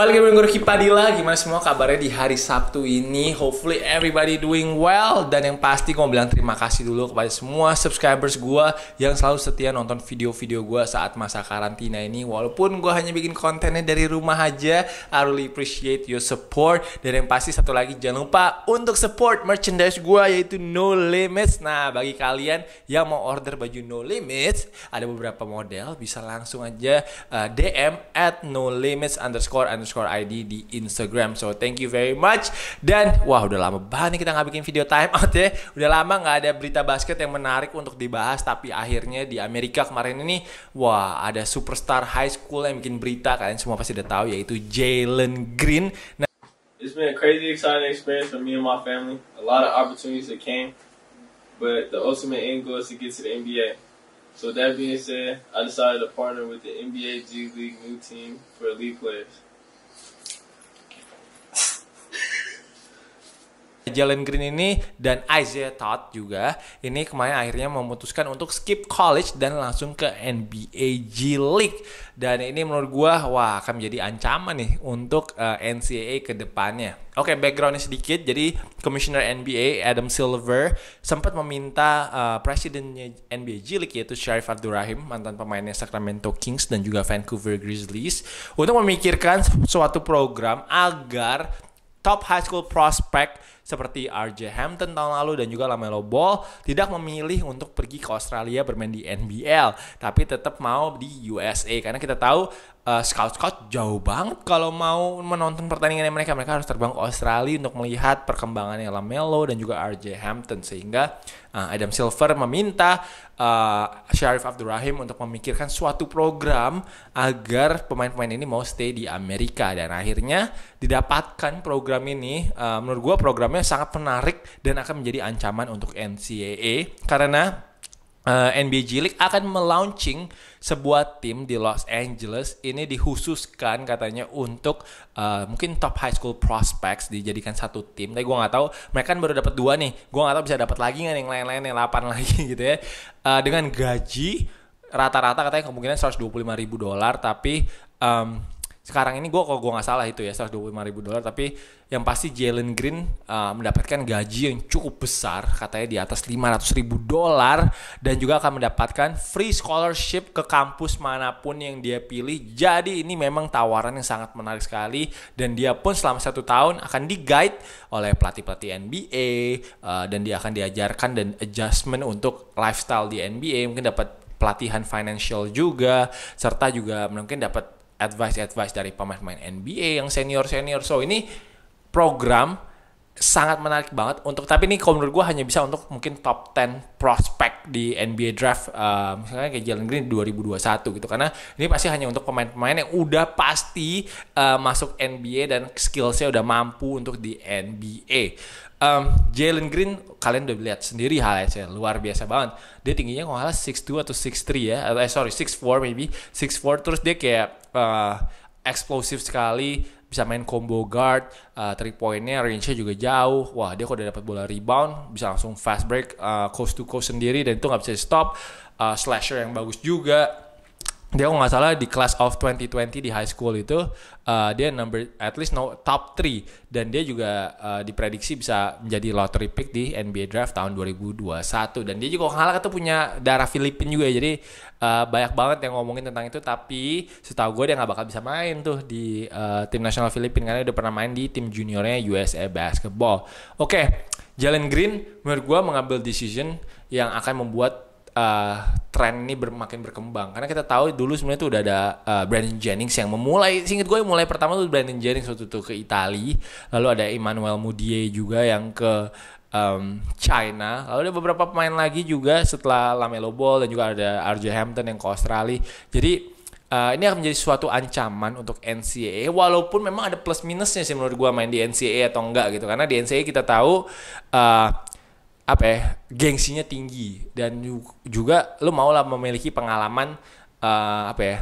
Balik lagi dengan padi lagi gimana semua kabarnya di hari Sabtu ini? Hopefully everybody doing well dan yang pasti gue bilang terima kasih dulu kepada semua subscribers gue yang selalu setia nonton video-video gue saat masa karantina ini. Walaupun gue hanya bikin kontennya dari rumah aja, I really appreciate your support. Dan yang pasti satu lagi jangan lupa untuk support merchandise gue yaitu No Limits. Nah bagi kalian yang mau order baju No Limits, ada beberapa model bisa langsung aja uh, eh, DM at No Limits underscore underscore underscore ID di Instagram. So thank you very much. Dan wah udah lama banget nih kita nggak bikin video time out ya. Udah lama nggak ada berita basket yang menarik untuk dibahas. Tapi akhirnya di Amerika kemarin ini wah ada superstar high school yang bikin berita. Kalian semua pasti udah tahu yaitu Jalen Green. Nah, It's been a crazy exciting experience for me and my family. A lot of opportunities that came, but the ultimate end goal is to get to the NBA. So that being said, I decided to partner with the NBA G League new team for elite players. Jalen Green ini dan Isaiah Todd juga ini kemarin akhirnya memutuskan untuk skip college dan langsung ke NBA G League dan ini menurut gue wah akan menjadi ancaman nih untuk uh, eh, NCAA ke depannya. Oke, okay, backgroundnya sedikit. Jadi, Commissioner NBA Adam Silver sempat meminta uh, presidennya NBA G League yaitu Sharif Abdurrahim, mantan pemainnya Sacramento Kings dan juga Vancouver Grizzlies, untuk memikirkan suatu program agar top high school prospect seperti RJ Hampton tahun lalu dan juga LaMelo Ball tidak memilih untuk pergi ke Australia bermain di NBL tapi tetap mau di USA karena kita tahu uh, eh, scout-scout jauh banget kalau mau menonton pertandingan mereka mereka harus terbang ke Australia untuk melihat perkembangannya LaMelo dan juga RJ Hampton sehingga uh, Adam Silver meminta uh, Sharif Abdurrahim untuk memikirkan suatu program agar pemain-pemain ini mau stay di Amerika dan akhirnya didapatkan program ini uh, menurut gue programnya sebenarnya sangat menarik dan akan menjadi ancaman untuk NCAA karena uh, eh, NBA G League akan melaunching sebuah tim di Los Angeles ini dikhususkan katanya untuk uh, mungkin top high school prospects dijadikan satu tim. Tapi gue nggak tahu mereka kan baru dapat dua nih. Gue nggak tahu bisa dapat lagi nggak yang lain-lain yang delapan lagi gitu ya. Uh, dengan gaji rata-rata katanya kemungkinan 125 ribu dolar tapi um, sekarang ini gue kalau gue nggak salah itu ya 125 ribu dolar tapi yang pasti Jalen Green uh, mendapatkan gaji yang cukup besar katanya di atas 500 ribu dolar dan juga akan mendapatkan free scholarship ke kampus manapun yang dia pilih jadi ini memang tawaran yang sangat menarik sekali dan dia pun selama satu tahun akan di guide oleh pelatih-pelatih NBA uh, dan dia akan diajarkan dan adjustment untuk lifestyle di NBA mungkin dapat pelatihan financial juga serta juga mungkin dapat advice-advice dari pemain-pemain NBA yang senior-senior. So ini program sangat menarik banget untuk tapi ini kalau menurut gue hanya bisa untuk mungkin top 10 prospek di NBA draft uh, misalnya kayak Jalen Green 2021 gitu karena ini pasti hanya untuk pemain-pemain yang udah pasti uh, masuk NBA dan skillsnya udah mampu untuk di NBA um, Jalen Green kalian udah lihat sendiri hal saya luar biasa banget dia tingginya kalau salah 6'2 atau 6'3 ya eh sorry 6'4 maybe 6'4 terus dia kayak uh, eksplosif sekali, bisa main combo guard, uh, three pointnya range-nya juga jauh. Wah dia kok udah dapat bola rebound bisa langsung fast break uh, coast to coast sendiri dan itu nggak bisa di stop. Uh, slasher yang bagus juga dia nggak salah di class of 2020 di high school itu uh, dia number at least no top 3 dan dia juga uh, diprediksi bisa menjadi lottery pick di NBA draft tahun 2021 dan dia juga salah nggak punya darah Filipina juga ya. jadi uh, banyak banget yang ngomongin tentang itu tapi setahu gue dia nggak bakal bisa main tuh di uh, tim nasional Filipina karena dia udah pernah main di tim juniornya USA basketball oke okay. Jalen Green menurut gue mengambil decision yang akan membuat uh, tren ini ber, makin berkembang karena kita tahu dulu sebenarnya tuh udah ada uh, Brandon Jennings yang memulai singkat gue mulai pertama tuh Brandon Jennings waktu itu ke Italia lalu ada Emmanuel Mudiay juga yang ke um, China lalu ada beberapa pemain lagi juga setelah Lamelo Ball dan juga ada RJ Hampton yang ke Australia jadi uh, ini akan menjadi suatu ancaman untuk NCAA walaupun memang ada plus minusnya sih menurut gue main di NCAA atau enggak gitu karena di NCAA kita tahu uh, apa ya gengsinya tinggi dan juga lu mau lah memiliki pengalaman uh, apa ya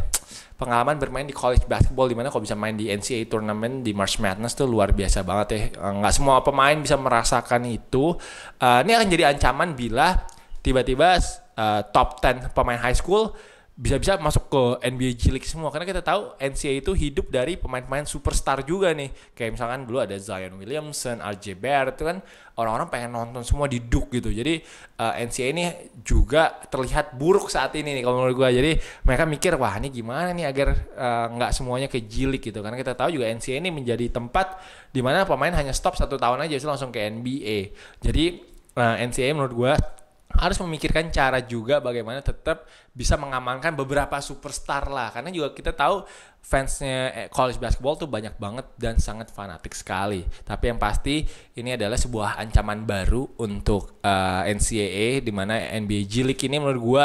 pengalaman bermain di college basketball dimana kalau bisa main di NCAA tournament di March Madness tuh luar biasa banget ya eh, nggak semua pemain bisa merasakan itu uh, ini akan jadi ancaman bila tiba-tiba uh, top 10 pemain high school bisa-bisa masuk ke NBA G League semua karena kita tahu NCAA itu hidup dari pemain-pemain superstar juga nih kayak misalkan dulu ada Zion Williamson, RJ Barrett itu kan orang-orang pengen nonton semua di Duke gitu jadi uh, eh, NCAA ini juga terlihat buruk saat ini nih kalau menurut gue jadi mereka mikir wah ini gimana nih agar eh, nggak uh, semuanya ke G League gitu karena kita tahu juga NCAA ini menjadi tempat dimana pemain hanya stop satu tahun aja langsung ke NBA jadi uh, eh, NCAA menurut gue harus memikirkan cara juga bagaimana tetap bisa mengamankan beberapa superstar lah karena juga kita tahu fansnya eh, college basketball tuh banyak banget dan sangat fanatik sekali tapi yang pasti ini adalah sebuah ancaman baru untuk uh, eh, NCAA di mana NBA G League ini menurut gua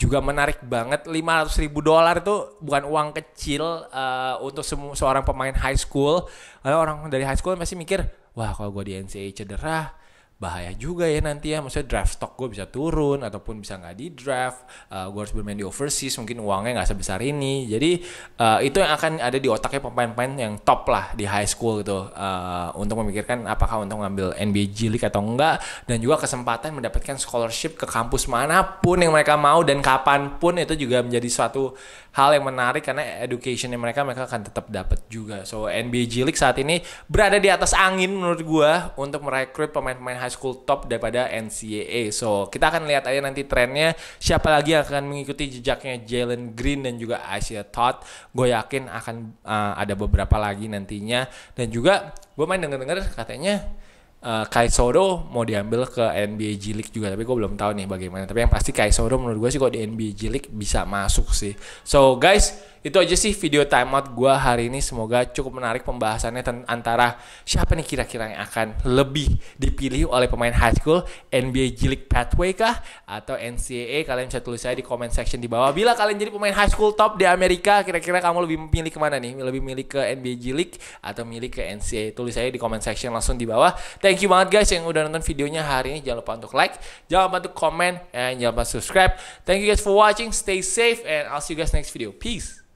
juga menarik banget 500 ribu dolar itu bukan uang kecil uh, untuk semua seorang pemain high school karena orang dari high school masih mikir wah kalau gue di NCAA cedera bahaya juga ya nanti ya maksudnya draft stock gue bisa turun ataupun bisa nggak di draft uh, eh, gue harus bermain di overseas mungkin uangnya nggak sebesar ini jadi uh, itu yang akan ada di otaknya pemain-pemain yang top lah di high school gitu uh, untuk memikirkan apakah untuk ngambil NBA G League atau enggak dan juga kesempatan mendapatkan scholarship ke kampus manapun yang mereka mau dan kapanpun itu juga menjadi suatu hal yang menarik karena educationnya mereka mereka akan tetap dapat juga so NBA G League saat ini berada di atas angin menurut gue untuk merekrut pemain-pemain high high school top daripada NCAA. So kita akan lihat aja nanti trennya siapa lagi yang akan mengikuti jejaknya Jalen Green dan juga Asia Todd. Gue yakin akan uh, ada beberapa lagi nantinya dan juga gue main denger-denger katanya uh, Kai Soro mau diambil ke NBA G League juga tapi gue belum tahu nih bagaimana tapi yang pasti Kai Soro menurut gue sih kok di NBA G League bisa masuk sih so guys itu aja sih video timeout gue hari ini semoga cukup menarik pembahasannya antara siapa nih kira-kira yang akan lebih dipilih oleh pemain high school NBA League Pathway kah atau NCAA kalian bisa tulis saya di comment section di bawah bila kalian jadi pemain high school top di Amerika kira-kira kamu lebih milih kemana nih lebih milih ke NBA League atau milih ke NCAA tulis saya di comment section langsung di bawah thank you banget guys yang udah nonton videonya hari ini jangan lupa untuk like jangan lupa untuk comment and jangan lupa subscribe thank you guys for watching stay safe and I'll see you guys next video peace